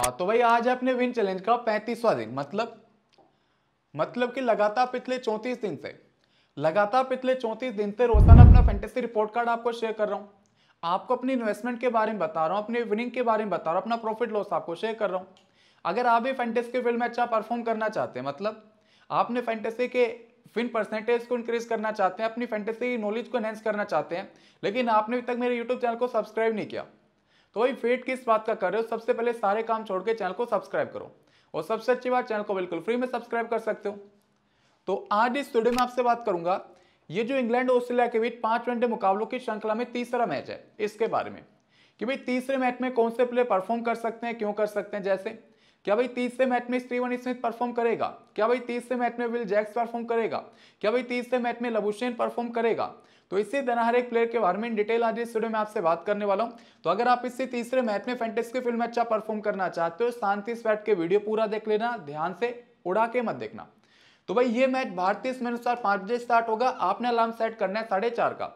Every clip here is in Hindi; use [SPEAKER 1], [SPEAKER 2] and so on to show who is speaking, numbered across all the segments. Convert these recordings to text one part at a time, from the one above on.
[SPEAKER 1] हाँ तो भाई आज है अपने विन चैलेंज का पैंतीसवा दिन मतलब मतलब कि लगातार पिछले चौंतीस दिन से लगातार पिछले चौंतीस दिन से रोजाना अपना फैंटेसी रिपोर्ट कार्ड आपको शेयर कर रहा हूँ आपको अपनी इन्वेस्टमेंट के बारे में बता रहा हूँ अपनी विनिंग के बारे में बता रहा हूँ अपना प्रॉफिट लॉस आपको शेयर कर रहा हूँ अगर आप भी फैंटेसी के फील्ड में अच्छा परफॉर्म करना चाहते हैं मतलब आपने फैंटेसी के फिन परसेंटेज को इंक्रीज करना चाहते हैं अपनी फैंटेसी नॉलेज को एनहेंस करना चाहते हैं लेकिन आपने अभी तक मेरे यूट्यूब चैनल को सब्सक्राइब नहीं किया तो वही फेट किस बात का कर रहे हो सबसे पहले सारे काम छोड़ के चैनल को सब्सक्राइब करो और सबसे अच्छी बात चैनल को बिल्कुल फ्री में सब्सक्राइब कर सकते हो तो आज इस स्टूडियो में आपसे बात करूंगा ये जो इंग्लैंड और ऑस्ट्रेलिया के बीच पांच वनडे मुकाबलों की श्रृंखला में तीसरा मैच है इसके बारे में कि भाई तीसरे मैच में कौन से प्लेयर परफॉर्म कर सकते हैं क्यों कर सकते हैं जैसे क्या भाई तीसरे मैच में स्टीवन स्मिथ परफॉर्म करेगा क्या भाई तीसरे मैच में विल जैक्स परफॉर्म करेगा क्या भाई तीसरे मैच में लबुशेन परफॉर्म करेगा तो इसी तरह हर एक प्लेयर के बारे में डिटेल आज इस वीडियो में आपसे बात करने वाला हूं तो अगर आप इससे तीसरे मैच में फेंटेस के फील्ड में अच्छा परफॉर्म करना चाहते हो शांति स्वेट के वीडियो पूरा देख लेना ध्यान से उड़ा के मत देखना तो भाई ये मैच भारतीय समय अनुसार पांच बजे स्टार्ट होगा आपने अलार्म सेट करना है साढ़े चार का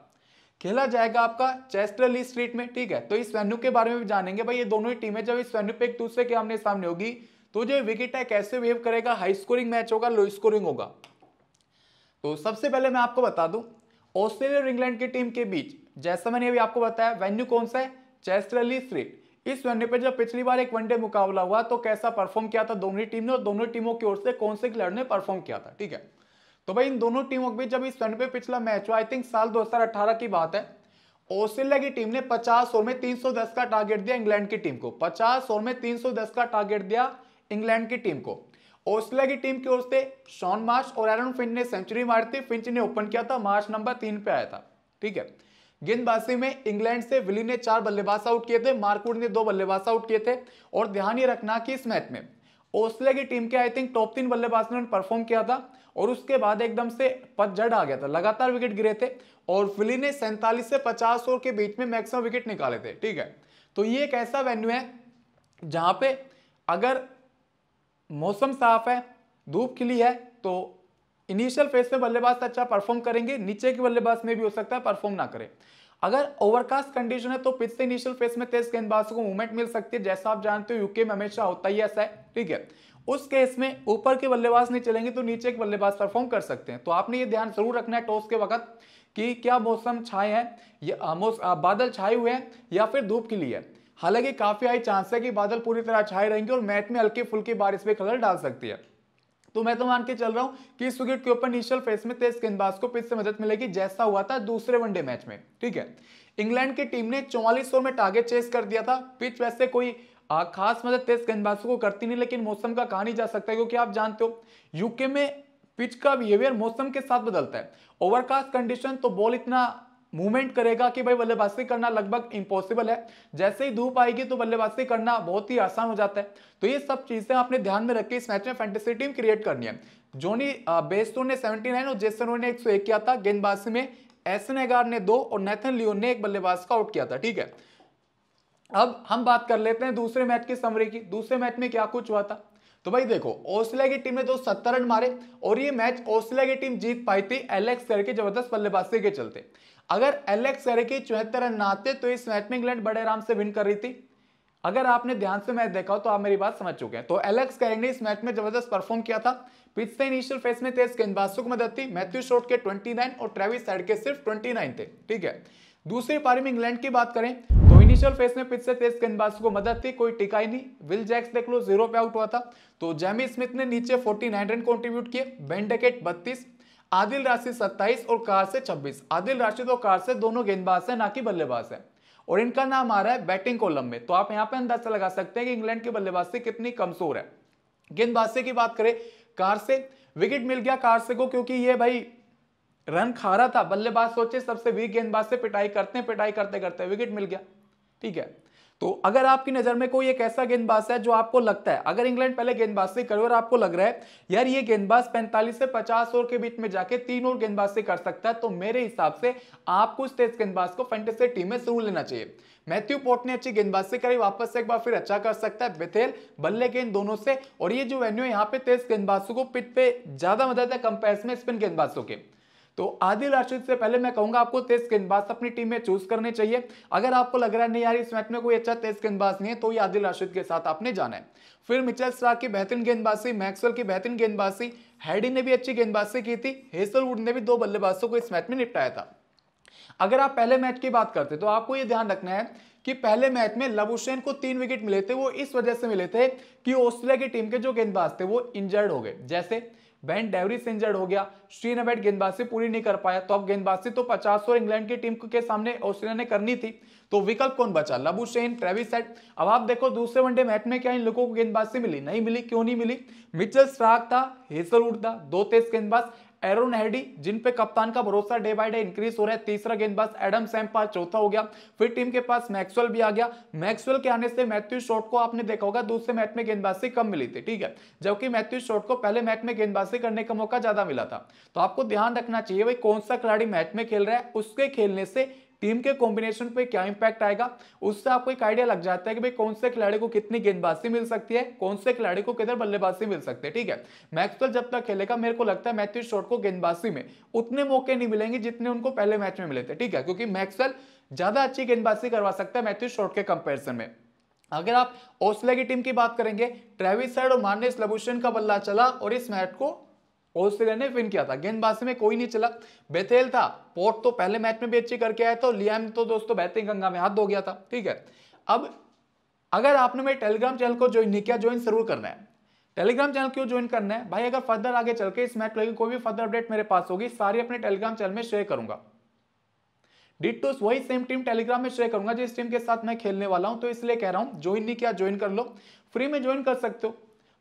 [SPEAKER 1] खेला जाएगा आपका चेस्टरली स्ट्रीट में ठीक है तो इस वेन्यू के बारे में भी जानेंगे भाई ये दोनों ही टीमें जब इस वेन्यू पे एक दूसरे के आमने सामने होगी तो जो विकेट है कैसे बिहेव करेगा हाई स्कोरिंग मैच होगा लो स्कोरिंग होगा तो सबसे पहले मैं आपको बता दूं ऑस्ट्रेलिया और इंग्लैंड की टीम के बीच जैसा मैंने अभी आपको बताया वेन्यू कौन सा है चेस्टरली स्ट्रीट इस वेन्यू पर जब पिछली बार एक वनडे मुकाबला हुआ तो कैसा परफॉर्म किया था दोनों टीम ने और दोनों टीमों की ओर से कौन से खिलाड़ी ने परफॉर्म किया था ठीक है तो भाई इन दोनों टीमों के बीच जब इस वेन्यू पर पिछला मैच हुआ आई थिंक साल दो की बात है ऑस्ट्रेलिया की टीम ने पचास ओवर में तीन का टारगेट दिया इंग्लैंड की टीम को पचास ओवर में तीन का टारगेट दिया इंग्लैंड की टीम को ऑस्ट्रेलिया की टीम की ओर से शॉन मार्च और एरन फिंच ने सेंचुरी मारी थी फिंच ने ओपन किया था मार्च नंबर तीन पे आया था ठीक है गेंदबाजी में इंग्लैंड से विली ने चार बल्लेबाज आउट किए थे मार्कुड ने दो बल्लेबाज आउट किए थे और ध्यान ये रखना कि इस मैच में ऑस्ट्रेलिया की टीम के आई थिंक टॉप तीन बल्लेबाज ने परफॉर्म किया था और उसके बाद एकदम से पतझड़ आ गया था लगातार विकेट गिरे थे और विली ने सैंतालीस से पचास ओवर के बीच में मैक्सिमम विकेट निकाले थे ठीक है तो ये एक ऐसा वेन्यू है जहां पे अगर मौसम साफ है धूप खिली है तो इनिशियल फेज में बल्लेबाज तो अच्छा परफॉर्म करेंगे नीचे के बल्लेबाज में भी हो सकता है परफॉर्म ना करें अगर ओवरकास्ट कंडीशन है तो पिच से इनिशियल फेज में तेज गेंदबाजों को मूवमेंट मिल सकती है जैसा आप जानते हो यूके में हमेशा होता ही ऐसा है ठीक है उस केस में ऊपर के बल्लेबाज नहीं चलेंगे तो नीचे के बल्लेबाज परफॉर्म कर सकते हैं तो आपने ये ध्यान जरूर रखना है टॉस के वक्त कि क्या मौसम छाए हैं या बादल छाए हुए हैं या फिर धूप खिली है हालांकि काफी हाई चांस है कि बादल पूरी तरह छाए रहेंगे और मैच में हल्की फुल्की बारिश भी कलर डाल सकती है तो मैं तो मान के चल रहा हूं कि इस विकेट के ऊपर इनिशियल फेस में तेज गेंदबाज को पिच से मदद मिलेगी जैसा हुआ था दूसरे वनडे मैच में ठीक है इंग्लैंड की टीम ने चौवालीस ओवर में टारगेट चेस कर दिया था पिच वैसे कोई आ, खास मदद तेज गेंदबाजों को करती नहीं लेकिन मौसम का कहा नहीं जा सकता क्योंकि आप जानते हो यूके में पिच का बिहेवियर मौसम के साथ बदलता है ओवरकास्ट कंडीशन तो बॉल इतना मूवमेंट करेगा कि भाई बल्लेबाजी करना लगभग इम्पॉसिबल है जैसे ही धूप आएगी तो बल्लेबाजी करना बहुत ही आसान हो जाता है तो ये सब चीजें आपने ध्यान में रख इस मैच में फैंटेसी टीम क्रिएट करनी है जोनी बेस्टो ने 79 और जेसन ने 101 किया था गेंदबाजी में एसन एगार ने दो और नैथन लियोन ने एक बल्लेबाज का आउट किया था ठीक है अब हम बात कर लेते हैं दूसरे मैच की समरी की दूसरे मैच में क्या कुछ हुआ था तो भाई देखो ऑस्ट्रेलिया की टीम ने तो सत्तर रन मारे और ये मैच ऑस्ट्रेलिया की टीम जीत पाई थी एलेक्स के जबरदस्त बल्लेबाजी के चलते अगर एलेक्स के चौहत्तर रन ना आते तो इस मैच में इंग्लैंड बड़े आराम से विन कर रही थी अगर आपने ध्यान से मैच देखा हो तो आप मेरी बात समझ चुके हैं तो एलेक्स कैरिंग ने इस मैच में जबरदस्त परफॉर्म किया था पिच से इनिशियल फेस में तेज गेंदबाजों को मदद थी मैथ्यू शॉट के 29 और ट्रेविस साइड के सिर्फ 29 थे ठीक है दूसरी पारी में इंग्लैंड की बात करें इनिशियल फेस में पिछले तेज गेंदबाज को मदद थी कोई टिका ही नहीं विल जैक्स देख लो जीरो पे आउट हुआ था तो जैमी स्मिथ ने नीचे 49 रन कॉन्ट्रीब्यूट किए बेंडेकेट 32 आदिल राशि 27 और कार से 26 आदिल राशि तो कार से दोनों गेंदबाज है ना कि बल्लेबाज है और इनका नाम आ रहा है बैटिंग कॉलम में तो आप यहाँ पे अंदाजा लगा सकते हैं कि इंग्लैंड की बल्लेबाजी कितनी कमजोर है गेंदबाजी की बात करें कार से विकेट मिल गया कार से को क्योंकि ये भाई रन खा रहा था बल्लेबाज सोचे सबसे वीक गेंदबाज से पिटाई करते हैं पिटाई करते करते विकेट मिल गया ठीक है तो अगर आपकी नजर में कोई एक ऐसा गेंदबाज है जो आपको लगता है अगर इंग्लैंड पहले गेंदबाजी करे और आपको लग रहा है यार ये गेंदबाज 45 से 50 ओवर के बीच में जाके तीन ओवर गेंदबाजी कर सकता है तो मेरे हिसाब से आपको इस तेज गेंदबाज को फेंटेसी टीम में जरूर लेना चाहिए मैथ्यू पोर्ट ने अच्छी गेंदबाजी करी वापस से एक बार फिर अच्छा कर सकता है बेथेल बल्ले गेंद दोनों से और ये जो वेन्यू यहाँ पे तेज गेंदबाजों को पिट पे ज्यादा मदद है कंपेयर में स्पिन गेंदबाजों के तो आदिल राशिद से पहले मैं कहूंगा आपको तेज गेंदबाज अपनी टीम में चूज करने चाहिए अगर आपको लग रहा है नहीं यार इस मैच में कोई अच्छा तेज गेंदबाज नहीं है तो ये आदिल राशिद के साथ आपने जाना है फिर मिचल स्टार की बेहतरीन गेंदबाजी मैक्सवेल की बेहतरीन गेंदबाजी हैडी ने भी अच्छी गेंदबाजी की थी हेसलवुड ने भी दो बल्लेबाजों को इस मैच में निपटाया था अगर आप पहले मैच की बात करते तो आपको यह ध्यान रखना है कि पहले मैच में लव को तीन विकेट मिले थे वो इस वजह से मिले थे कि ऑस्ट्रेलिया की टीम के जो गेंदबाज थे वो इंजर्ड हो गए जैसे बैन डेवरिस इंजर्ड हो गया श्रीनबेट गेंदबाजी पूरी नहीं कर पाया तो अब गेंदबाजी तो पचास ओवर इंग्लैंड की टीम के सामने ऑस्ट्रेलिया ने करनी थी तो विकल्प कौन बचा लबू सेन ट्रेविस सेट अब आप देखो दूसरे वनडे मैच में क्या इन लोगों को गेंदबाजी मिली नहीं मिली क्यों नहीं मिली मिचल स्ट्राक था हेसलवुड था दो तेज गेंदबाज एरोन हेडी जिन पे कप्तान का भरोसा डे बाय डे इंक्रीज हो रहा है तीसरा गेंदबाज एडम सैम सैम्पा चौथा हो गया फिर टीम के पास मैक्सवेल भी आ गया मैक्सवेल के आने से मैथ्यू शॉट को आपने देखा होगा दूसरे मैच में गेंदबाजी कम मिली थी ठीक है जबकि मैथ्यू शॉट को पहले मैच में गेंदबाजी करने का मौका ज्यादा मिला था तो आपको ध्यान रखना चाहिए भाई कौन सा खिलाड़ी मैच में खेल रहा है उसके खेलने से टीम के कॉम्बिनेशन पे क्या इंपैक्ट आएगा उससे आपको एक आइडिया लग जाता है कि भाई कौन से खिलाड़ी को कितनी गेंदबाजी मिल सकती है कौन से खिलाड़ी को किधर बल्लेबाजी मिल सकती है ठीक है मैक्सवेल जब तक खेलेगा मेरे को लगता है मैथ्यू शॉर्ट को गेंदबाजी में उतने मौके नहीं मिलेंगे जितने उनको पहले मैच में मिले थे ठीक है क्योंकि मैक्सवेल ज्यादा अच्छी गेंदबाजी करवा सकता है मैथ्यू शॉर्ट के कंपेरिजन में अगर आप ऑस्ट्रेलिया की टीम की बात करेंगे ट्रेविस हेड और मार्नेस लबुशन का बल्ला चला और इस मैच को ऑस्ट्रेलिया ने विन किया था गेंदबाजी में कोई नहीं चला बेथेल था पोर्ट तो पहले मैच में भी अच्छी करके आया था लियाम तो दोस्तों बहते गंगा में हाथ धो गया था ठीक है अब अगर आपने मेरे टेलीग्राम चैनल को ज्वाइन नहीं किया ज्वाइन जरूर करना है टेलीग्राम चैनल क्यों ज्वाइन करना है भाई अगर फर्दर आगे चल के इस मैच लगे कोई भी फर्दर अपडेट मेरे पास होगी सारी अपने टेलीग्राम चैनल में शेयर करूंगा डिटोस वही सेम टीम टेलीग्राम में शेयर करूंगा जिस टीम के साथ मैं खेलने वाला हूं तो इसलिए कह रहा हूं ज्वाइन नहीं किया ज्वाइन कर लो फ्री में ज्वाइन कर सकते हो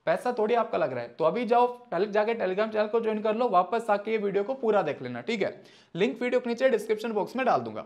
[SPEAKER 1] पैसा थोड़ी आपका लग रहा है तो अभी जाओ जाके टेलीग्राम चैनल को ज्वाइन कर लो वापस आके ये वीडियो को पूरा देख लेना ठीक है लिंक वीडियो के नीचे डिस्क्रिप्शन बॉक्स में डाल दूंगा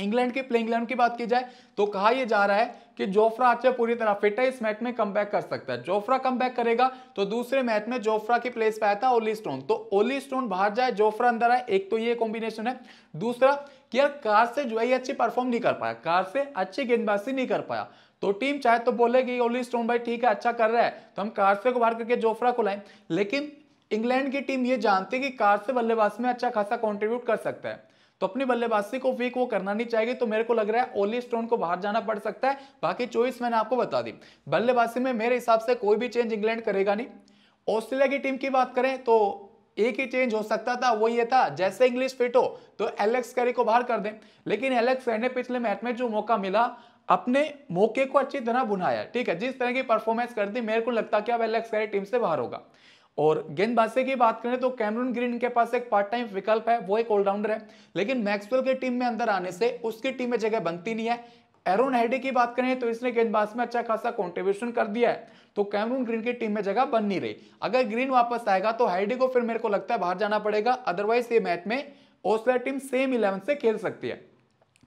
[SPEAKER 1] इंग्लैंड की प्लेइंग इलेवन की बात की जाए तो कहा यह जा रहा है कि जोफ्रा अच्छा पूरी तरह फिट है इस मैच में कम कर सकता है जोफ्रा कम करेगा तो दूसरे मैच में जोफ्रा की प्लेस पे आया था ओली स्टोन तो ओली स्टोन बाहर जाए जोफ्रा अंदर आए एक तो ये कॉम्बिनेशन है दूसरा कि यार कार से जो है अच्छी परफॉर्म नहीं कर पाया कार से अच्छी गेंदबाजी नहीं कर पाया तो टीम चाहे तो बोलेगी ओली स्टोन भाई ठीक है अच्छा कर रहा है तो हम कार्से को बाहर करके जोफ्रा को लाएं लेकिन इंग्लैंड की टीम ये जानती है कि से बल्लेबाज में अच्छा खासा कॉन्ट्रीब्यूट कर सकता है तो अपनी बल्लेबाजी को वीक वो करना नहीं चाहिए तो मेरे को लग रहा है ओली स्टोन को बाहर जाना पड़ सकता है बाकी चॉइस मैंने आपको बता दी बल्लेबाजी में मेरे हिसाब से कोई भी चेंज इंग्लैंड करेगा नहीं ऑस्ट्रेलिया की टीम की बात करें तो एक ही चेंज हो सकता था वो ये था जैसे इंग्लिश फिट हो तो एलेक्स कैरी को बाहर कर दें लेकिन एलेक्स कैरी ने पिछले मैच में जो मौका मिला अपने मौके को अच्छी तरह बुनाया ठीक है जिस तरह की परफॉर्मेंस कर दी मेरे को लगता कि अब एलेक्स कैरी टीम से बाहर होगा और गेंदबाजी की बात करें तो कैमरून ग्रीन के पास एक पार्ट टाइम विकल्प है वो एक ऑलराउंडर है लेकिन मैक्सवेल की टीम में अंदर आने से उसकी टीम में जगह बनती नहीं है एरोन हेडी की बात करें तो इसने गेंदबाज में अच्छा खासा कंट्रीब्यूशन कर दिया है तो कैमरून ग्रीन की टीम में जगह बन नहीं रही अगर ग्रीन वापस आएगा तो हेडी को फिर मेरे को लगता है बाहर जाना पड़ेगा अदरवाइज ये मैच में ऑस्ट्रेलिया टीम सेम इलेवन से खेल सकती है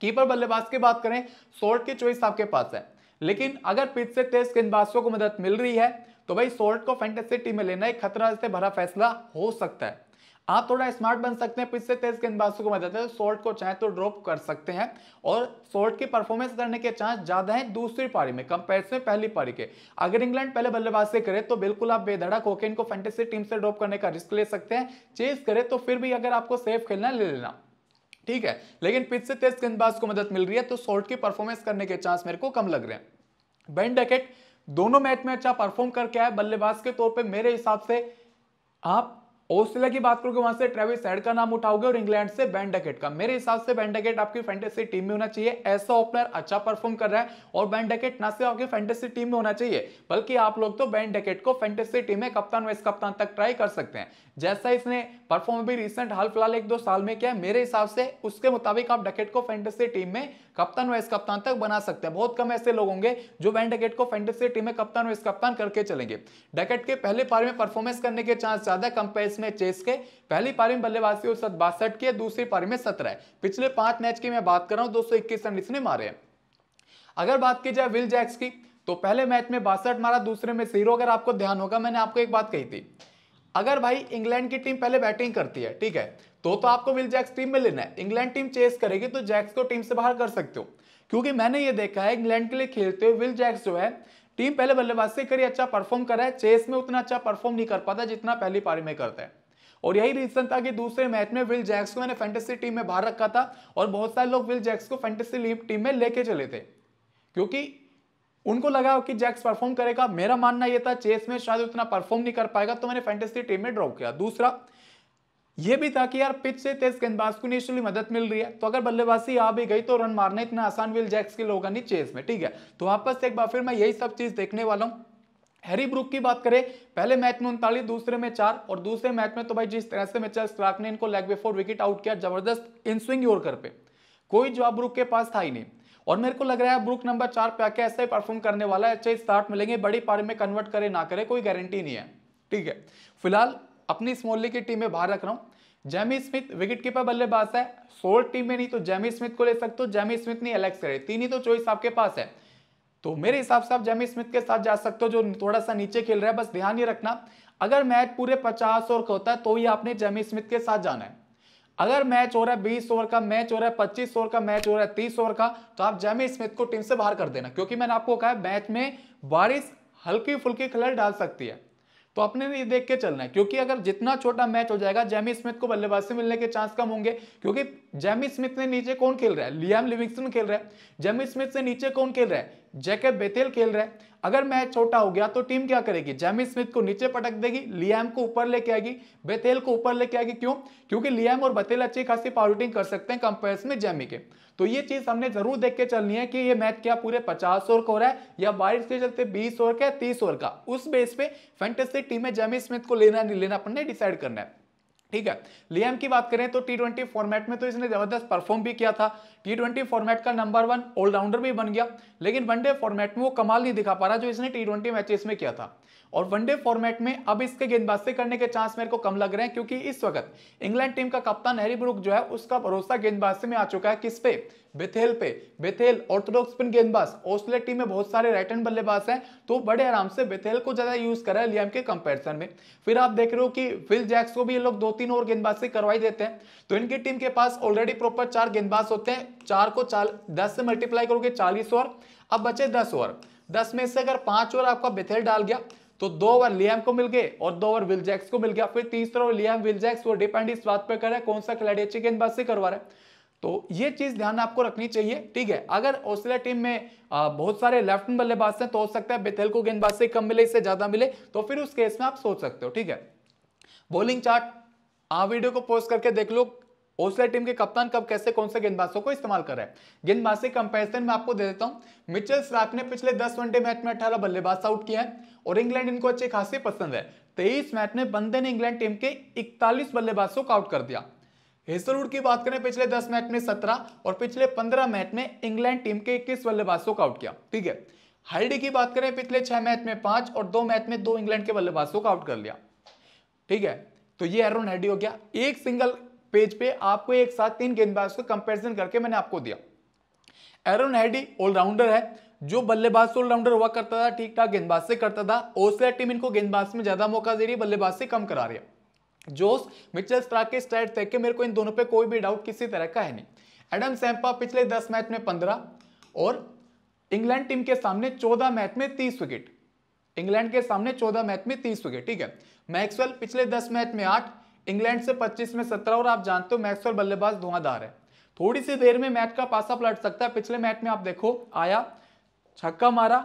[SPEAKER 1] कीपर बल्लेबाज की बात करें शॉर्ट की चॉइस आपके पास है लेकिन अगर पिच से तेज गेंदबाजों को मदद मिल रही है तो भाई शॉर्ट को फैंटेसी टीम में लेना एक खतरा से भरा फैसला हो सकता है आप थोड़ा स्मार्ट बन सकते हैं पिछले तेज गेंदबाजों को मदद है शॉर्ट को चाहे तो ड्रॉप कर सकते हैं और शॉर्ट की परफॉर्मेंस करने के चांस ज्यादा है दूसरी पारी में कंपेयर से पहली पारी के अगर इंग्लैंड पहले बल्लेबाजी करे तो बिल्कुल आप बेधड़क होकर इनको फैंटेसी टीम से ड्रॉप करने का रिस्क ले सकते हैं चेस करे तो फिर भी अगर आपको सेफ खेलना ले लेना ठीक है लेकिन पिच से तेज गेंदबाज को मदद मिल रही है तो शॉर्ट की परफॉर्मेंस करने के चांस मेरे को कम लग रहे हैं बेन डेकेट दोनों मैच में अच्छा परफॉर्म करके आए बल्लेबाज के तौर पर मेरे हिसाब से आप ऑस्ट्रेलिया की बात करोगे वहां से ट्रेविस हेड का नाम उठाओगे और इंग्लैंड से बैन डकेट का मेरे हिसाब से बैन डकेट आपकी फैंटेसी टीम में होना चाहिए ऐसा ओपनर अच्छा परफॉर्म कर रहा है और बैन डकेट ना सिर्फ आपकी फैंटेसी टीम में होना चाहिए बल्कि आप लोग तो बैन डकेट को फैंटेसी टीम में कप्तान वाइस कप्तान तक ट्राई कर सकते हैं जैसा इसने परफॉर्म भी रिसेंट हाल फिलहाल एक दो साल में किया मेरे हिसाब से उसके मुताबिक आप डकेट को फेंटेसी टीम में कप्तान वाइस कप्तान तक बना सकते हैं बहुत कम ऐसे लोग होंगे जो वैन डकेट को फेंटेसी टीम में कप्तान वाइस कप्तान करके चलेंगे डकेट के पहले पारी में परफॉर्मेंस करने के चांस ज्यादा कंपेयर में चेस के पहली पारी में बल्लेबाजी और सत बासठ की दूसरी पारी में सत्रह पिछले पांच मैच की मैं बात कर रहा हूँ दो रन इसने मारे हैं अगर बात की जाए विल जैक्स की तो पहले मैच में बासठ मारा दूसरे में सीरो अगर आपको ध्यान होगा मैंने आपको एक बात कही थी अगर भाई इंग्लैंड की टीम पहले बैटिंग करती है ठीक है तो तो आपको विल जैक्स टीम में लेना है इंग्लैंड टीम चेस करेगी तो जैक्स को टीम से बाहर कर सकते हो क्योंकि मैंने ये देखा है इंग्लैंड के लिए खेलते हुए विल जैक्स जो है टीम पहले बल्लेबाजी करी अच्छा परफॉर्म करा है चेस में उतना अच्छा परफॉर्म नहीं कर पाता जितना पहली पारी में करता है और यही रीजन था कि दूसरे मैच में विल जैक्स को मैंने फैंटेसी टीम में बाहर रखा था और बहुत सारे लोग विल जैक्स को फैंटेसी टीम में लेके चले थे क्योंकि उनको लगा कि जैक्स परफॉर्म करेगा मेरा मानना यह था चेस में शायद उतना परफॉर्म नहीं कर पाएगा तो मैंने फैंटेसी टीम में ड्रॉप किया दूसरा यह भी था कि यार पिच से तेज गेंदबाज को नेचुरली मदद मिल रही है तो अगर बल्लेबाजी आ भी गई तो रन मारना इतना आसान विल जैक्स के लोग नहीं चेस में ठीक है तो वापस एक बार फिर मैं यही सब चीज देखने वाला हूं हैरी ब्रुक की बात करें पहले मैच में उनतालीस दूसरे में चार और दूसरे मैच में तो भाई जिस तरह से मिचल स्ट्राक ने इनको लेग बिफोर विकेट आउट किया जबरदस्त इन स्विंग योर कर पे कोई जवाब ब्रुक के पास था ही नहीं और मेरे को लग रहा है ब्रुक नंबर चार पे आके ऐसे ही परफॉर्म करने वाला है अच्छे स्टार्ट मिलेंगे बड़ी पारी में कन्वर्ट करे ना करे कोई गारंटी नहीं है ठीक है फिलहाल अपनी इस की टीम में बाहर रख रहा हूँ जैमी स्मिथ विकेट कीपर बल्लेबाज है सोल्ड टीम में नहीं तो जैमी स्मिथ को ले सकते हो जैमी स्मिथ नहीं अलेक्स करे तीन ही तो चॉइस आपके पास है तो मेरे हिसाब से आप जैमी स्मिथ के साथ जा सकते हो जो थोड़ा सा नीचे खेल रहा है बस ध्यान ही रखना अगर मैच पूरे पचास ओवर का होता है तो ही आपने जैमी स्मिथ के साथ जाना है अगर मैच हो रहा है बीस ओवर का मैच हो रहा है पच्चीस ओवर का मैच हो रहा है तीस ओवर का तो आप जैमी स्मिथ को टीम से बाहर कर देना क्योंकि मैंने आपको कहा मैच में बारिश हल्की फुल्की कलर डाल सकती है तो अपने ये देख के चलना है क्योंकि अगर जितना छोटा मैच हो जाएगा जैमी स्मिथ को बल्लेबाज से मिलने के चांस कम होंगे क्योंकि जैमी स्मिथ ने नीचे कौन खेल रहा है लियाम लिविंगस्टन खेल रहा है जैमी स्मिथ से नीचे कौन खेल रहा है जैकब बेतेल खेल रहा है अगर मैच छोटा हो गया तो टीम क्या करेगी जैमी स्मिथ को नीचे पटक देगी लियाम को ऊपर लेके आएगी बेतेल को ऊपर लेके आएगी क्यों क्योंकि लियाम और बतेल अच्छी खासी पाउटिंग कर सकते हैं कंपेयर में जैमी के तो ये चीज हमने जरूर देख के चलनी है कि ये मैच क्या पूरे पचास ओवर का हो रहा है या बारिश के चलते बीस ओवर का तीस ओवर का उस बेस पे फैंटेसी टीम में जैमी स्मिथ को लेना नहीं लेना अपने डिसाइड करना है ठीक है लियाम की बात करें तो टी ट्वेंटी फॉर्मेट में तो इसने जबरदस्त परफॉर्म भी किया था टी ट्वेंटी फॉर्मेट का नंबर वन ऑलराउंडर भी बन गया लेकिन वनडे फॉर्मेट में वो कमाल नहीं दिखा पा रहा जो इसने टी ट्वेंटी मैचेस में किया था और वनडे फॉर्मेट में अब इसके गेंदबाजी करने के चांस मेरे को कम लग रहे हैं क्योंकि इस वक्त इंग्लैंड टीम का कप्तान हैरी ब्रुक जो है उसका भरोसा गेंदबाजी में आ चुका है किस पे बेथेल पे बेथेल ऑर्थोडॉक्स स्पिन गेंदबाज ऑस्ट्रेलिया टीम में बहुत सारे राइट हैंड बल्लेबाज हैं तो बड़े आराम से बेथेल को ज्यादा यूज करा है लियाम के कंपैरिजन में फिर आप देख रहे हो कि फिल जैक्स को भी ये लोग दो तीन और गेंदबाज से करवाई देते हैं तो इनकी टीम के पास ऑलरेडी प्रॉपर चार गेंदबाज होते हैं चार को चाल दस से मल्टीप्लाई करोगे चालीस ओवर अब बचे दस ओवर दस में से अगर पांच ओवर आपका बेथेल डाल गया तो दो ओवर लियाम को मिल गए और दो ओवर विल जैक्स को मिल गया फिर तीसरा ओवर लियाम विल जैक्स वो डिपेंड इस बात पर कर रहा है कौन सा खिलाड़ी अच्छी गेंदबाज से करवा रहा है तो ये चीज़ ध्यान आपको रखनी चाहिए ठीक है अगर ऑस्ट्रेलिया टीम में बहुत सारे लेफ्ट बल्लेबाज हैं तो हो सकता है बेथेल को गेंदबाज से कम मिले इससे ज़्यादा मिले तो फिर उस केस में आप सोच सकते हो ठीक है बॉलिंग चार्ट आप वीडियो को पोस्ट करके देख लो ऑस्ट्रेलिया टीम के कप्तान कब कैसे कौन से गेंदबाजों को इस्तेमाल कर रहे हैं गेंदबाज से कंपेरिजन में आपको दे देता हूं मिचेल स्राक ने पिछले दस वनडे मैच में अठारह बल्लेबाज आउट किया है और इंग्लैंड इनको अच्छी खासी पसंद है तेईस मैच में बंदे ने इंग्लैंड टीम के इकतालीस बल्लेबाजों को आउट कर दिया हेसलवुड की बात करें पिछले 10 मैच में 17 और पिछले 15 मैच में इंग्लैंड टीम के 21 बल्लेबाजों को आउट किया ठीक है हाइडी की बात करें पिछले छह मैच में पांच और दो मैच में दो इंग्लैंड के बल्लेबाजों को आउट कर लिया ठीक है तो ये अरुण हेडी हो गया एक सिंगल पेज पे आपको एक साथ तीन गेंदबाज को कंपेरिजन करके मैंने आपको दिया एरोन हेडी ऑलराउंडर है जो बल्लेबाज से ऑलराउंडर हुआ करता था ठीक ठाक गेंदबाज से करता था ऑस्ट्रेलिया टीम इनको गेंदबाज में ज्यादा मौका दे रही है बल्लेबाज से कम करा रही है जोस मिचेल स्ट्राक के स्टैट देख के मेरे को इन दोनों पे कोई भी डाउट किसी तरह का है नहीं एडम सैम्पा पिछले दस मैच में पंद्रह और इंग्लैंड टीम के सामने चौदह मैच में तीस विकेट इंग्लैंड के सामने चौदह मैच में तीस विकेट ठीक है मैक्सवेल पिछले दस मैच में आठ इंग्लैंड से पच्चीस में सत्रह और आप जानते हो मैक्सवेल बल्लेबाज धुआंधार है थोड़ी सी देर में मैच का पासा पलट सकता है पिछले मैच में आप देखो आया छक्का मारा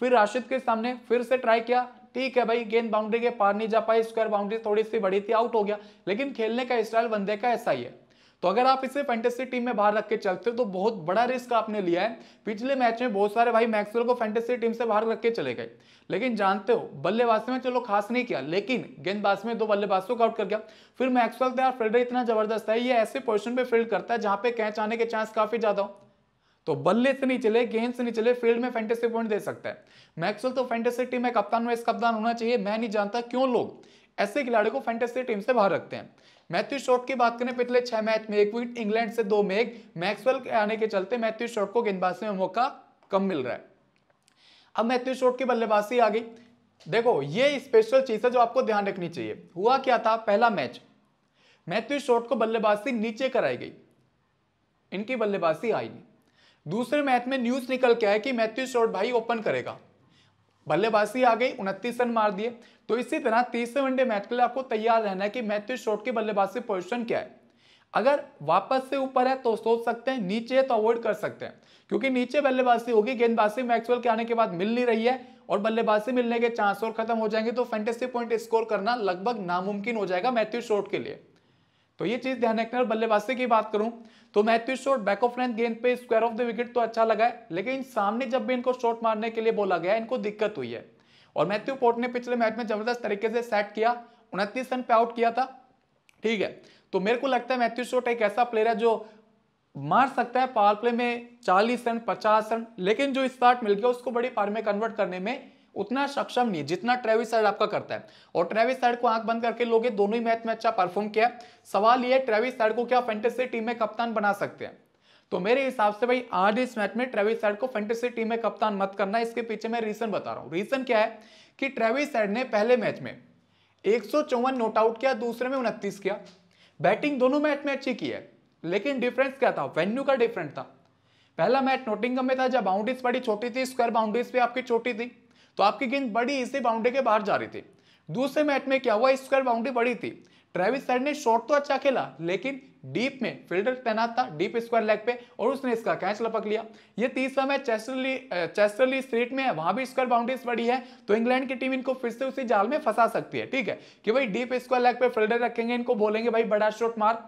[SPEAKER 1] फिर राशिद के सामने फिर से ट्राई किया ठीक है भाई गेंद बाउंड्री के पार नहीं जा पाई स्क्वायर बाउंड्री थोड़ी सी बड़ी थी आउट हो गया लेकिन खेलने का स्टाइल बंदे का ऐसा ही है तो अगर आप इसे फैंटेसी टीम में बाहर रख के चलते हो तो बहुत बड़ा रिस्क आपने लिया है पिछले मैच में बहुत सारे भाई मैक्सवेल को फैंटेसी टीम से बाहर रख के चले गए लेकिन जानते हो बल्लेबाज में चलो खास नहीं किया लेकिन गेंदबाज में दो बल्लेबाजों को आउट कर गया फिर मैक्सवेल तैयार फील्डर इतना जबरदस्त है ये ऐसे पोजिशन पर फील्ड करता है जहां पर कैच आने के चांस काफी ज्यादा हो तो बल्ले से नहीं चले गेंद से नहीं चले फील्ड में फैंटेसी पॉइंट दे सकता है मैक्सवेल तो फैंटेसी टीम में कप्तान वाइस कप्तान होना चाहिए मैं नहीं जानता क्यों लोग ऐसे खिलाड़ी को फैंटेसी टीम से बाहर रखते हैं मैथ्यू शॉर्ट की बात करें पिछले छह मैच में एक विकेट इंग्लैंड से दो में एक मैक्सवेल आने के चलते मैथ्यू शॉर्ट को गेंदबाजी में मौका कम मिल रहा है अब मैथ्यू शॉर्ट की बल्लेबाजी आ गई देखो ये स्पेशल चीज है जो आपको ध्यान रखनी चाहिए हुआ क्या था पहला मैच मैथ्यू शॉर्ट को बल्लेबाजी नीचे कराई गई इनकी बल्लेबाजी आई नहीं दूसरे मैच में न्यूज निकल के आया कि मैथ्यू शॉर्ट भाई ओपन करेगा बल्लेबाजी आ गई उनतीस रन मार दिए तो इसी तरह तीसरे वनडे मैच के लिए आपको तैयार रहना है कि मैथ्यू शॉर्ट की बल्लेबाजी पोजिशन क्या है अगर वापस से ऊपर है तो सोच सकते हैं नीचे है तो अवॉइड कर सकते हैं क्योंकि नीचे बल्लेबाजी होगी गेंदबाजी मैक्सवेल के आने के बाद मिल नहीं रही है और बल्लेबाजी मिलने के चांस और खत्म हो जाएंगे तो फैंटेसी पॉइंट स्कोर करना लगभग नामुमकिन हो जाएगा मैथ्यू शॉर्ट के लिए तो ये चीज ध्यान रखना बल्लेबाजी की बात करूं तो Matthew Short back of length गेंद पे स्क्वायर ऑफ द विकेट तो अच्छा लगा है लेकिन सामने जब भी इनको शॉट मारने के लिए बोला गया इनको दिक्कत हुई है और मैथ्यू पोर्ट ने पिछले मैच में जबरदस्त तरीके से सेट किया उनतीस रन पे आउट किया था ठीक है तो मेरे को लगता है मैथ्यू शॉट एक ऐसा प्लेयर है जो मार सकता है पावर प्ले में चालीस रन पचास रन लेकिन जो स्टार्ट मिल गया उसको बड़ी पार में कन्वर्ट करने में उतना सक्षम नहीं जितना ट्रेविस हेड आपका करता है और ट्रेविस हेड को आंख बंद करके लोगे दोनों ही मैच में अच्छा परफॉर्म किया सवाल यह ट्रेविस हेड को क्या फेंटेसी टीम में कप्तान बना सकते हैं तो मेरे हिसाब से भाई आज इस मैच में ट्रेविस हेड को फेंटेसी टीम में कप्तान मत करना इसके पीछे मैं रीजन बता रहा हूं रीजन क्या है कि ट्रेविस हेड ने पहले मैच में एक नोट आउट किया दूसरे में उनतीस किया बैटिंग दोनों मैच में अच्छी की है लेकिन डिफरेंस क्या था वेन्यू का डिफरेंट था पहला मैच नोटिंगम में था जब बाउंड्रीज बड़ी छोटी थी स्क्वायर बाउंड्रीज भी आपकी छोटी थी तो आपकी गेंद बड़ी इसी बाउंड्री के बाहर जा रही थी दूसरे मैच में क्या हुआ स्क्वायर बाउंड्री बड़ी थी ट्रेविस हेड ने शॉट तो अच्छा खेला लेकिन डीप में फील्डर तैनात था डीप स्क्वायर लेग पे और उसने इसका कैच लपक लिया ये तीसरा मैच चेस्टरली चेस्टरली स्ट्रीट में है वहां भी स्क्वायर बाउंड्रीज बड़ी है तो इंग्लैंड की टीम इनको फिर से उसी जाल में फंसा सकती है ठीक है कि भाई डीप स्क्वायर लेग पे फील्डर रखेंगे इनको बोलेंगे भाई बड़ा शॉट मार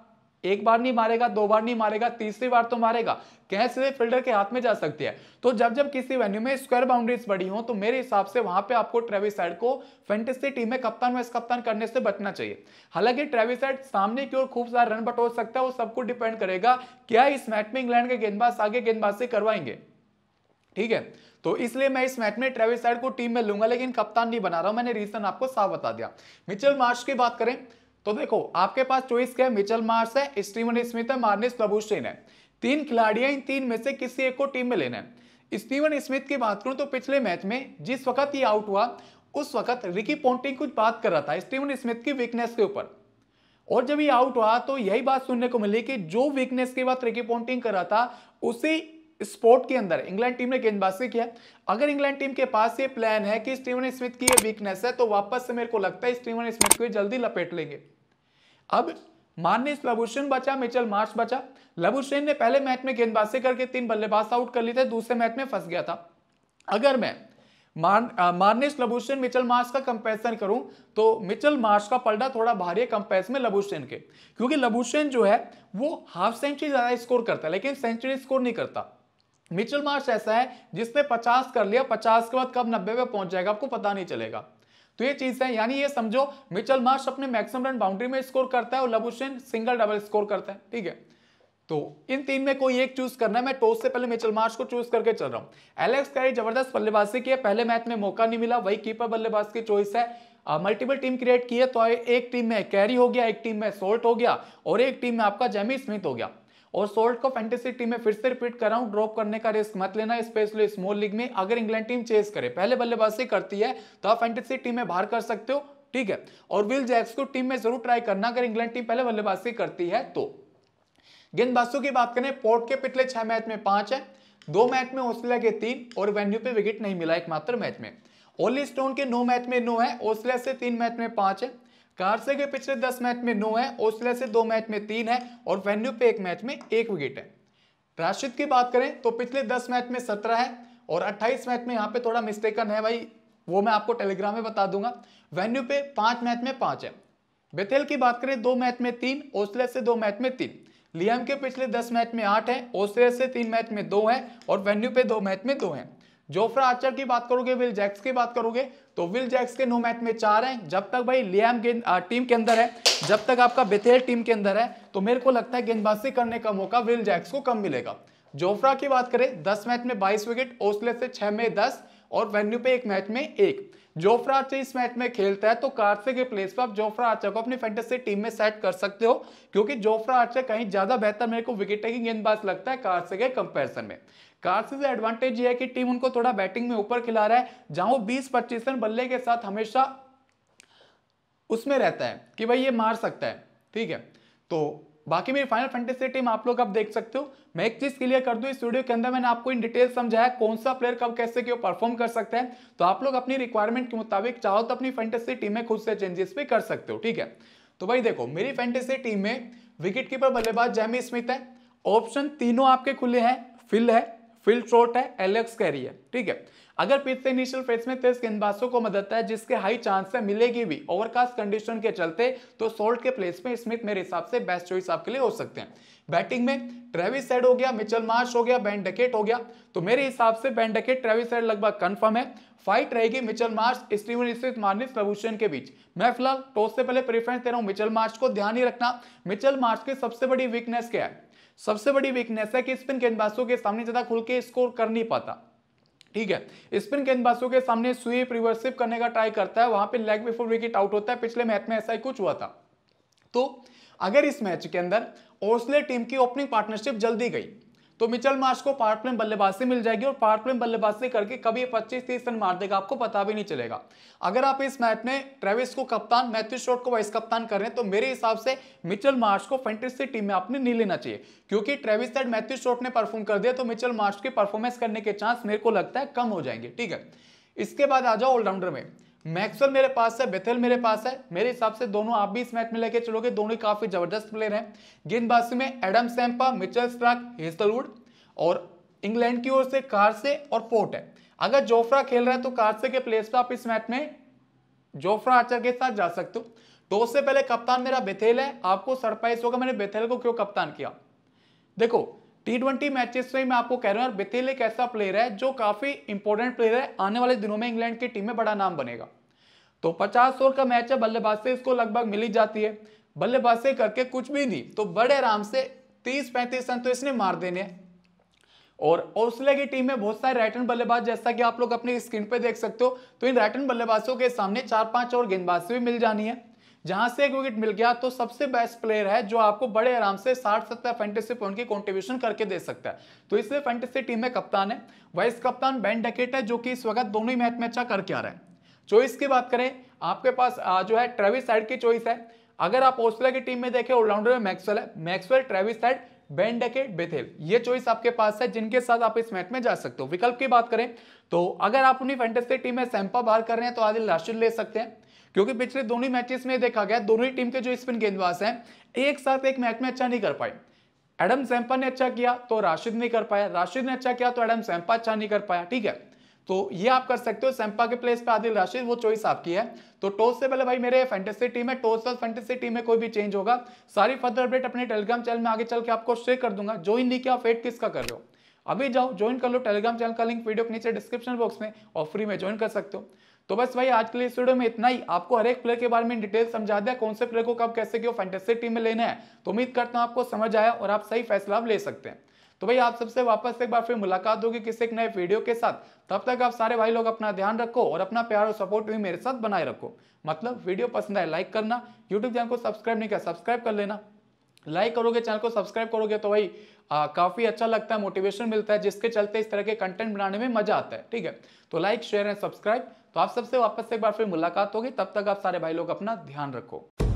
[SPEAKER 1] एक बार नहीं मारेगा दो बार नहीं मारेगा तीसरी बार तो मारेगा कह सीधे फील्डर के हाथ में जा सकती है तो जब जब किसी वेन्यू में स्क्वायर बाउंड्रीज बड़ी हो तो मेरे हिसाब से वहां पे आपको ट्रेविस हेड को फेंटेसी टीम में कप्तान वाइस कप्तान करने से बचना चाहिए हालांकि ट्रेविस हेड सामने की ओर खूब सारा रन बटोर सकता है वो सबको डिपेंड करेगा क्या इस मैच में इंग्लैंड के गेंदबाज आगे गेंदबाजी करवाएंगे ठीक है तो इसलिए मैं इस मैच में ट्रेविस हेड को टीम में लूंगा लेकिन कप्तान नहीं बना रहा हूं मैंने रीजन आपको साफ बता दिया मिचेल मार्च की बात करें तो देखो आपके पास चॉइस क्या है मिचल मार्स है स्टीवन स्मिथ है मार्निस प्रभुसेन है तीन खिलाड़ी इन तीन में से किसी एक को टीम में लेना है स्टीवन स्मिथ की बात करूं तो पिछले मैच में जिस वक्त ये आउट हुआ उस वक्त रिकी पोंटिंग कुछ बात कर रहा था स्टीवन स्मिथ की वीकनेस के ऊपर और जब ये आउट हुआ तो यही बात सुनने को मिली कि जो वीकनेस की बात रिकी पोंटिंग कर रहा था उसी स्पोर्ट के अंदर इंग्लैंड टीम ने गेंदबाजी किया अगर इंग्लैंड टीम के पास ये प्लान है कि स्टीवन स्मिथ की ये वीकनेस है तो वापस से मेरे को लगता है स्टीवन स्मिथ को जल्दी लपेट लेंगे अब मार्निस लबुशेन बचा मिचल मार्च बचा लबुशेन ने पहले मैच में गेंदबाजी करके तीन बल्लेबाज आउट कर लिए थे दूसरे मैच में फंस गया था अगर मैं मार्निस लबुशेन मिचल मार्च का कंपैरिजन करूं तो मिचल मार्च का पलड़ा थोड़ा भारी है कंपेरिजन में लबुशेन के क्योंकि लबुशेन जो है वो हाफ सेंचुरी ज्यादा स्कोर करता है लेकिन सेंचुरी स्कोर नहीं करता मिचुअल मार्च ऐसा है जिसने 50 कर लिया 50 के बाद कब 90 पे पहुंच जाएगा आपको पता नहीं चलेगा तो ये चीज है यानी ये समझो मिचल मार्च अपने मैक्सिमम रन बाउंड्री में स्कोर करता है और लबुशेन सिंगल डबल स्कोर करता है ठीक है तो इन तीन में कोई एक चूज करना है मैं टॉस से पहले मिचल मार्च को चूज करके चल रहा हूं एलेक्स कैरी जबरदस्त बल्लेबाजी की है पहले मैच में मौका नहीं मिला वही कीपर बल्लेबाज की चॉइस है मल्टीपल टीम क्रिएट की है तो एक टीम में कैरी हो गया एक टीम में सोल्ट हो गया और एक टीम में आपका जेमी स्मिथ हो गया और सोल्ट को फैंटेसी टीम में फिर से रिपीट कर रहा हूं ड्रॉप करने का रिस्क मत लेना स्पेशली स्मॉल लीग में अगर इंग्लैंड टीम चेस करे पहले बल्लेबाजी करती है तो आप फैंटेसी टीम में बाहर कर सकते हो ठीक है और विल जैक्स को टीम में जरूर ट्राई करना अगर इंग्लैंड टीम पहले बल्लेबाजी करती है तो गेंदबाजों की बात करें पोर्ट के पिछले छह मैच में पांच है दो मैच में ऑस्ट्रेलिया के तीन और वेन्यू पे विकेट नहीं मिला एकमात्र मैच में ओली स्टोन के नौ मैच में नौ है ऑस्ट्रेलिया से तीन मैच में पांच है कारसे के पिछले दस मैच में नौ है ऑस्ट्रेलिया से दो मैच में तीन है और वेन्यू पे एक मैच में एक विकेट है राशिद की बात करें तो पिछले दस मैच में सत्रह है और अट्ठाईस मैच में यहाँ पे थोड़ा मिस्टेकन है भाई वो मैं आपको टेलीग्राम में बता दूंगा वेन्यू पे पांच मैच में पांच है बेथेल की बात करें दो मैच में तीन ऑस्ट्रेलिया से दो मैच में तीन लियाम के पिछले दस मैच में आठ है ऑस्ट्रेलिया से तीन मैच में दो है और वेन्यू पे दो मैच में दो है जोफ्रा आर्चर की बात करोगे विल जैक्स की बात करोगे तो विल जैक्स के नो मैच में चार हैं जब तक भाई लियाम गेंद टीम के अंदर है जब तक आपका बेथेल टीम के अंदर है तो मेरे को लगता है गेंदबाजी करने का मौका विल जैक्स को कम मिलेगा जोफ्रा की बात करें दस मैच में बाईस विकेट ओसले से छह में दस और वेन्यू पे एक मैच में एक जोफ्रा आर्चर इस मैच में खेलता है तो कार्तिक के प्लेस पर आप जोफ्रा आर्चर को अपनी फैंटेसी टीम में सेट कर सकते हो क्योंकि जोफ्रा आर्चर कहीं ज्यादा बेहतर मेरे को विकेट टेकिंग गेंदबाज लगता है कार्तिक के कंपैरिजन में कार्सिस एडवांटेज ये है कि टीम उनको थोड़ा बैटिंग में ऊपर खिला रहा है जहां वो बीस पच्चीस रन बल्ले के साथ हमेशा उसमें रहता है कि भाई ये मार सकता है ठीक है तो बाकी मेरी फाइनल फैंटेसी टीम आप लोग अब देख सकते हो मैं एक चीज क्लियर कर दूं इस वीडियो के अंदर मैंने आपको इन डिटेल समझाया कौन सा प्लेयर कब कैसे क्यों परफॉर्म कर सकते हैं तो आप लोग अपनी रिक्वायरमेंट के मुताबिक चाहो तो अपनी फैंटेसी टीम में खुद से चेंजेस भी कर सकते हो ठीक है तो भाई देखो मेरी फैंटेसी टीम में विकेट कीपर बल्लेबाज जैमी स्मिथ है ऑप्शन तीनों आपके खुले हैं फिल है फील्ड शॉर्ट है एलेक्स कैरी है ठीक है अगर पिथ से इनिशियल फेज में तेज गेंदबाजों को मदद है जिसके हाई चांस है मिलेगी भी ओवरकास्ट कंडीशन के चलते तो सोल्ट के प्लेस में स्मिथ मेरे हिसाब से बेस्ट चॉइस आपके लिए हो सकते हैं बैटिंग में ट्रेविस सेड हो गया मिचल मार्श हो गया बैंडकेट हो गया तो मेरे हिसाब से बैंडकेट ट्रेविस सेड लगभग कंफर्म है फाइट रहेगी Mitchell Marsh Steven Smith Marnus प्रभूषण के बीच मैं फिलहाल टॉस से पहले प्रेफरेंस दे रहा हूं मिचल मार्च को ध्यान ही रखना मिचल मार्च की सबसे बड़ी वीकनेस क्या है सबसे बड़ी वीकनेस है कि स्पिन गेंदबाजों के सामने ज्यादा खुल के स्कोर कर नहीं पाता ठीक है स्पिन गेंदबाजों के सामने स्वीप रिवर्सिप करने का ट्राई करता है वहां पे लेग बिफोर विकेट आउट होता है पिछले मैच में ऐसा ही कुछ हुआ था तो अगर इस मैच के अंदर ओसले टीम की ओपनिंग पार्टनरशिप जल्दी गई तो मिचल मार्श को पार्ट प्लेन बल्लेबाज से मिल जाएगी और पार्ट प्लेन बल्लेबाज से करके कभी पच्चीस तीस रन मार देगा आपको पता भी नहीं चलेगा अगर आप इस मैच में ट्रेविस को कप्तान मैथ्यू शॉट को वाइस कप्तान कर रहे हैं तो मेरे हिसाब से मिचल मार्श को फेंटेसी टीम में आपने नहीं लेना चाहिए क्योंकि ट्रेविस एंड मैथ्यू शॉट ने परफॉर्म कर दिया तो मिचल मार्श की परफॉर्मेंस करने के चांस मेरे को लगता है कम हो जाएंगे ठीक है इसके बाद आ जाओ ऑलराउंडर में मैक्सवेल मेरे पास है बेथेल मेरे पास है मेरे हिसाब से दोनों आप भी इस मैच में लेके चलोगे दोनों ही काफी जबरदस्त प्लेयर हैं गेंदबाजी में Adam Zampa Mitchell Starc Hazlewood और इंग्लैंड की ओर से कार्से और पोर्ट है अगर जोफ्रा खेल रहा है तो कार्से के प्लेस पर आप इस मैच में जोफ्रा आचर के साथ जा सकते हो तो उससे पहले कप्तान मेरा बेथेल है आपको सरप्राइज होगा मैंने बेथेल को क्यों कप्तान किया देखो टी ट्वेंटी मैचेस में मैं आपको कह रहा यार बिथेल एक ऐसा प्लेयर है जो काफी इंपॉर्टेंट प्लेयर है आने वाले दिनों में इंग्लैंड की टीम में बड़ा नाम बनेगा तो पचास ओवर का मैच है बल्लेबाज से इसको लगभग मिली जाती है बल्लेबाज से करके कुछ भी नहीं तो बड़े आराम से तीस पैंतीस रन तो इसने मार देने और ऑस्ट्रेलिया की टीम में बहुत सारे राइट हैंड बल्लेबाज जैसा कि आप लोग अपनी स्क्रीन पे देख सकते हो तो इन राइट हैंड बल्लेबाजों के सामने चार पांच और गेंदबाज से भी मिल जानी है जहां से एक विकेट मिल गया तो सबसे बेस्ट प्लेयर है जो आपको बड़े आराम से साठ सत्तर फेंटेसी पॉइंट की कॉन्ट्रीब्यूशन करके दे सकता है तो इसलिए फेंटेसी टीम में कप्तान है वाइस कप्तान बैन डकेट है जो कि इस वक्त दोनों ही मैच में अच्छा करके आ रहा है चॉइस की बात करें आपके पास जो है ट्रेविस साइड की चॉइस है अगर आप ऑस्ट्रेलिया की टीम में देखें ऑलराउंडर में मैक्सवेल है Maxwell Travis Head Ben Duckett Bethell ये चॉइस आपके पास है जिनके साथ आप इस मैच में जा सकते हो विकल्प की बात करें तो अगर आप अपनी फेंटेसी टीम में सैंपा बाहर कर रहे हैं तो आदिल राशिद ले सकते हैं क्योंकि पिछले दोनों ही मैचेस में देखा गया दोनों ही टीम के जो स्पिन गेंदबाज हैं एक साथ एक मैच में अच्छा नहीं कर पाए एडम सैंपा ने अच्छा किया तो राशिद नहीं कर पाया राशिद ने अच्छा किया तो एडम सैंपा अच्छा नहीं कर पाया ठीक है तो ये आप कर सकते हो सैंपा के प्लेस पे आदिल राशिद वो चॉइस आपकी है तो टॉस से पहले भाई मेरे फैंटेसी टीम है टॉस और फैंटेसी टीम में कोई भी चेंज होगा सारी फर्दर अपडेट अपने टेलीग्राम चैनल में आगे चल के आपको शेयर कर दूंगा ज्वाइन नहीं किया फेट किसका कर रहे हो अभी जाओ ज्वाइन कर लो टेलीग्राम चैनल का लिंक वीडियो के नीचे डिस्क्रिप्शन बॉक्स में और फ्री में ज्वाइन कर सकते हो तो बस भाई आज के लिए इस वीडियो में इतना ही आपको हर एक प्लेयर के बारे में डिटेल समझा दिया कौन से प्लेयर को कब कैसे क्यों फैंटेसी टीम में लेना है तो उम्मीद करता हूँ आपको समझ आया और आप सही फैसला ले सकते हैं तो भाई आप सबसे वापस एक बार फिर मुलाकात होगी किसी एक नए वीडियो के साथ तब तक आप सारे भाई लोग अपना ध्यान रखो और अपना प्यार और सपोर्ट भी मेरे साथ बनाए रखो मतलब वीडियो पसंद आए लाइक करना यूट्यूब चैनल को सब्सक्राइब नहीं किया सब्सक्राइब कर लेना लाइक करोगे चैनल को सब्सक्राइब करोगे तो भाई आ, काफी अच्छा लगता है मोटिवेशन मिलता है जिसके चलते इस तरह के कंटेंट बनाने में मजा आता है ठीक है तो लाइक शेयर एंड सब्सक्राइब तो आप सबसे वापस से एक बार फिर मुलाकात होगी तब तक आप सारे भाई लोग अपना ध्यान रखो